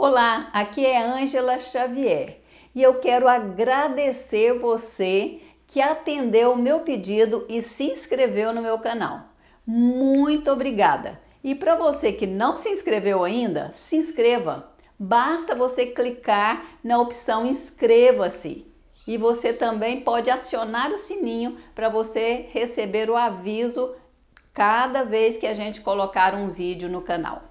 Olá, aqui é Ângela Xavier e eu quero agradecer você que atendeu o meu pedido e se inscreveu no meu canal. Muito obrigada! E para você que não se inscreveu ainda, se inscreva. Basta você clicar na opção inscreva-se. E você também pode acionar o sininho para você receber o aviso cada vez que a gente colocar um vídeo no canal.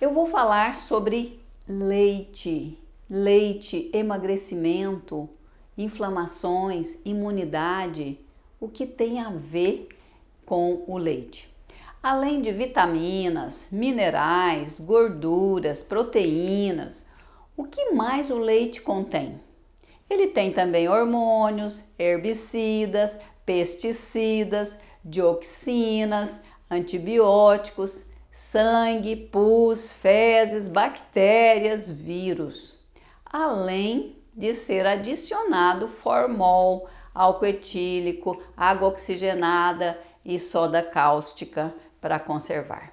Eu vou falar sobre leite, leite, emagrecimento, inflamações, imunidade, o que tem a ver com o leite. Além de vitaminas, minerais, gorduras, proteínas, o que mais o leite contém? Ele tem também hormônios, herbicidas, pesticidas, dioxinas, antibióticos, sangue, pus, fezes, bactérias, vírus, além de ser adicionado formol, álcool etílico, água oxigenada e soda cáustica para conservar.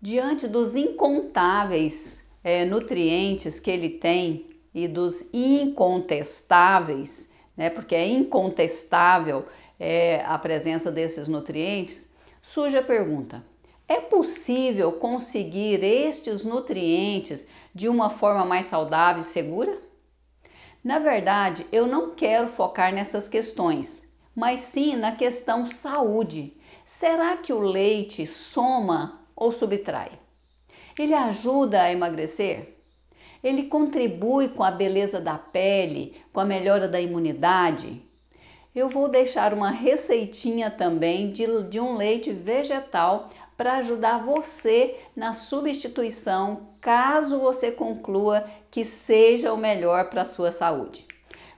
Diante dos incontáveis é, nutrientes que ele tem e dos incontestáveis, né, porque é incontestável é, a presença desses nutrientes, surge a pergunta: é possível conseguir estes nutrientes de uma forma mais saudável e segura? Na verdade, eu não quero focar nessas questões, mas sim na questão saúde. Será que o leite soma ou subtrai? Ele ajuda a emagrecer? Ele contribui com a beleza da pele, com a melhora da imunidade? Eu vou deixar uma receitinha também de, de um leite vegetal para ajudar você na substituição, caso você conclua que seja o melhor para a sua saúde.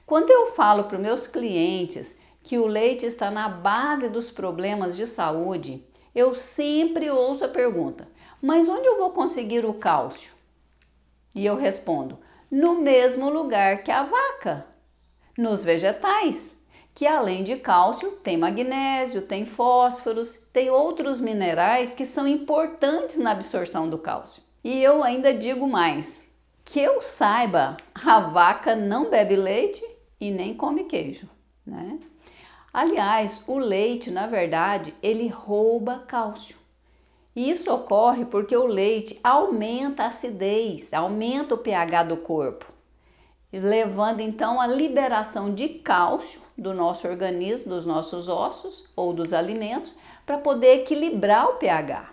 Quando eu falo para os meus clientes que o leite está na base dos problemas de saúde, eu sempre ouço a pergunta: mas onde eu vou conseguir o cálcio? E eu respondo: no mesmo lugar que a vaca, nos vegetais que além de cálcio, tem magnésio, tem fósforos, tem outros minerais que são importantes na absorção do cálcio. E eu ainda digo mais: que eu saiba, a vaca não bebe leite e nem come queijo, né? Aliás, o leite, na verdade, ele rouba cálcio. isso ocorre porque o leite aumenta a acidez, aumenta o pH do corpo levando então a liberação de cálcio do nosso organismo, dos nossos ossos ou dos alimentos, para poder equilibrar o pH.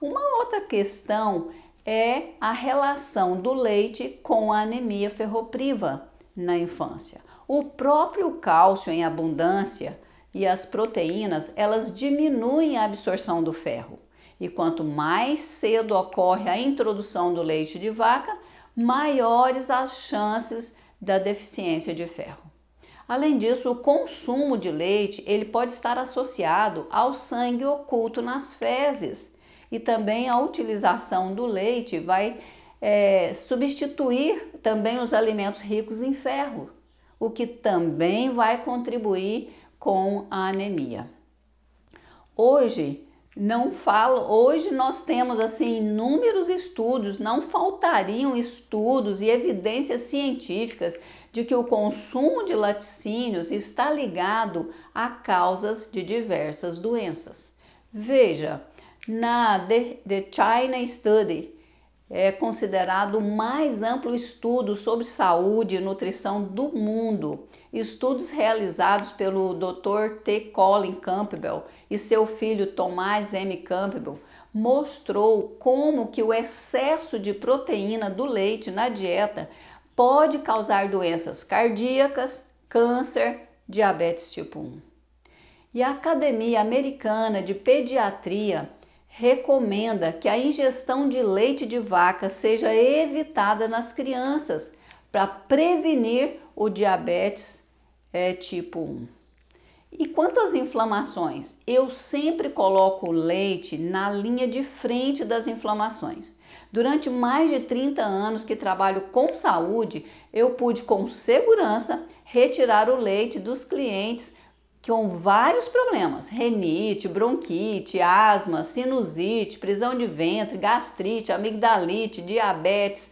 Uma outra questão é a relação do leite com a anemia ferropriva na infância. O próprio cálcio em abundância e as proteínas, elas diminuem a absorção do ferro. E quanto mais cedo ocorre a introdução do leite de vaca, maiores as chances da deficiência de ferro. Além disso, o consumo de leite ele pode estar associado ao sangue oculto nas fezes e também a utilização do leite vai é, substituir também os alimentos ricos em ferro, o que também vai contribuir com a anemia. Hoje, não falo. Hoje nós temos assim inúmeros estudos, não faltariam estudos e evidências científicas de que o consumo de laticínios está ligado a causas de diversas doenças. Veja, na The, The China Study é considerado o mais amplo estudo sobre saúde e nutrição do mundo estudos realizados pelo Dr. T. Colin Campbell e seu filho Tomás M. Campbell mostrou como que o excesso de proteína do leite na dieta pode causar doenças cardíacas, câncer, diabetes tipo 1. E a Academia Americana de Pediatria recomenda que a ingestão de leite de vaca seja evitada nas crianças para prevenir o diabetes é, tipo 1. E quanto às inflamações? Eu sempre coloco o leite na linha de frente das inflamações. Durante mais de 30 anos que trabalho com saúde, eu pude com segurança retirar o leite dos clientes com vários problemas: renite, bronquite, asma, sinusite, prisão de ventre, gastrite, amigdalite, diabetes,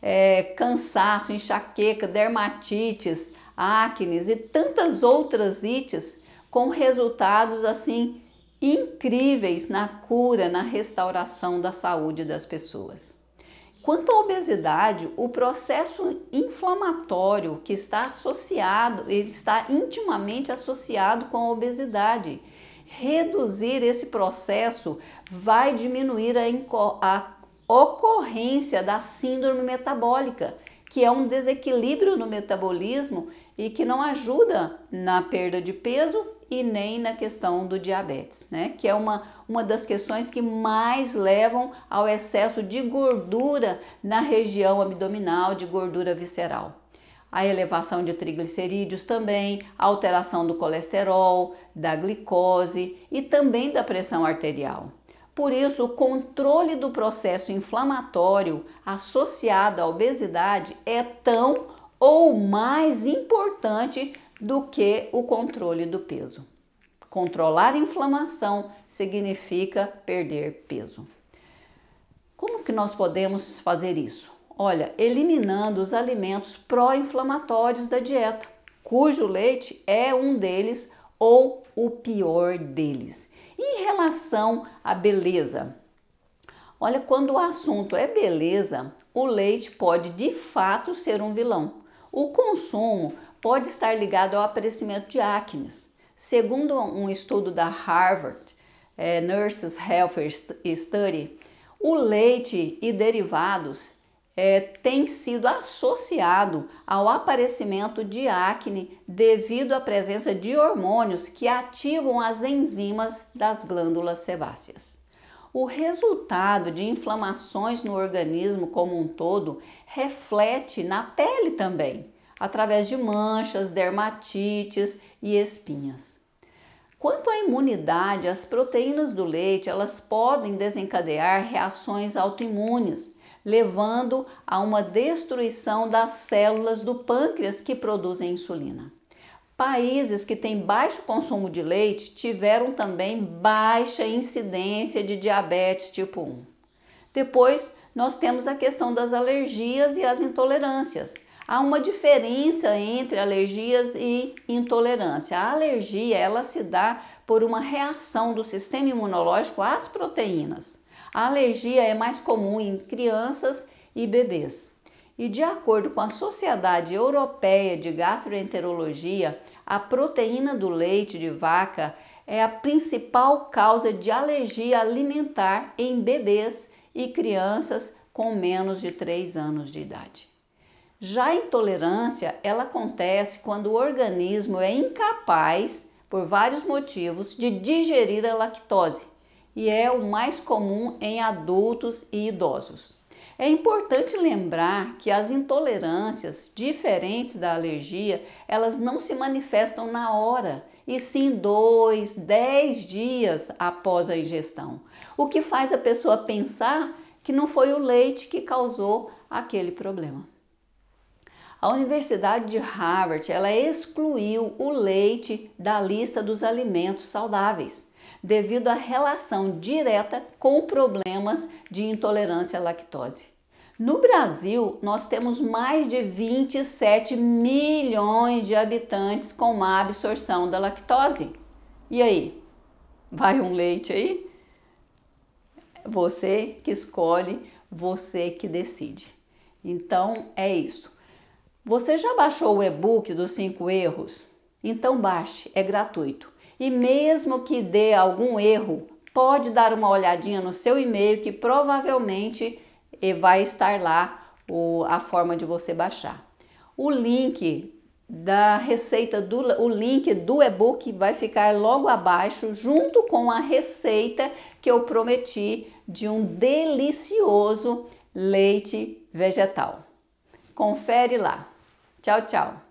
é, cansaço, enxaqueca, dermatites acnes e tantas outras ites com resultados assim incríveis na cura, na restauração da saúde das pessoas. Quanto à obesidade, o processo inflamatório que está associado, ele está intimamente associado com a obesidade. Reduzir esse processo vai diminuir a, a ocorrência da síndrome metabólica, que é um desequilíbrio no metabolismo e que não ajuda na perda de peso e nem na questão do diabetes, né? Que é uma, uma das questões que mais levam ao excesso de gordura na região abdominal, de gordura visceral. A elevação de triglicerídeos também, alteração do colesterol, da glicose e também da pressão arterial. Por isso, o controle do processo inflamatório associado à obesidade é tão ou mais importante do que o controle do peso. Controlar a inflamação significa perder peso. Como que nós podemos fazer isso? Olha, eliminando os alimentos pró-inflamatórios da dieta, cujo leite é um deles ou o pior deles. Em relação à beleza, olha, quando o assunto é beleza, o leite pode de fato ser um vilão o consumo pode estar ligado ao aparecimento de acnes. Segundo um estudo da Harvard é, Nurses Health Study, o leite e derivados é, sido associado ao aparecimento de acne devido à presença de hormônios que ativam as enzimas das glândulas sebáceas. O resultado de inflamações no organismo como um todo reflete na pele também, através de manchas, dermatites e espinhas. Quanto à imunidade, as proteínas do leite, elas podem desencadear reações autoimunes, levando a uma destruição das células do pâncreas que produzem insulina. Países que têm baixo consumo de leite tiveram também baixa incidência de diabetes tipo 1. Depois, nós temos a questão das alergias e as intolerâncias. Há uma diferença entre alergias e intolerância. A alergia, ela se dá por uma reação do sistema imunológico às proteínas. A alergia é mais comum em crianças e bebês. E de acordo com a Sociedade Europeia de Gastroenterologia, a proteína do leite de vaca é a principal causa de alergia alimentar em bebês e crianças com menos de 3 anos de idade. Já a intolerância, ela acontece quando o organismo é incapaz, por vários motivos, de digerir a lactose e é o mais comum em adultos e idosos. É importante lembrar que as intolerâncias diferentes da alergia, elas não se manifestam na hora, e sim dois, dez dias após a ingestão, o que faz a pessoa pensar que não foi o leite que causou aquele problema. A Universidade de Harvard, ela excluiu o leite da lista dos alimentos saudáveis devido à relação direta com problemas de intolerância à lactose. No Brasil, nós temos mais de 27 milhões de habitantes com má absorção da lactose. E aí? Vai um leite aí? Você que escolhe, você que decide. Então é isso. Você já baixou o e-book dos 5 erros? Então baixe, é gratuito. E mesmo que dê algum erro, pode dar uma olhadinha no seu e-mail que provavelmente eh, vai estar lá a forma de você baixar. O link da receita do o link do e-book vai ficar logo abaixo junto com a receita que eu prometi de um delicioso leite vegetal. Confere lá. Tchau, tchau.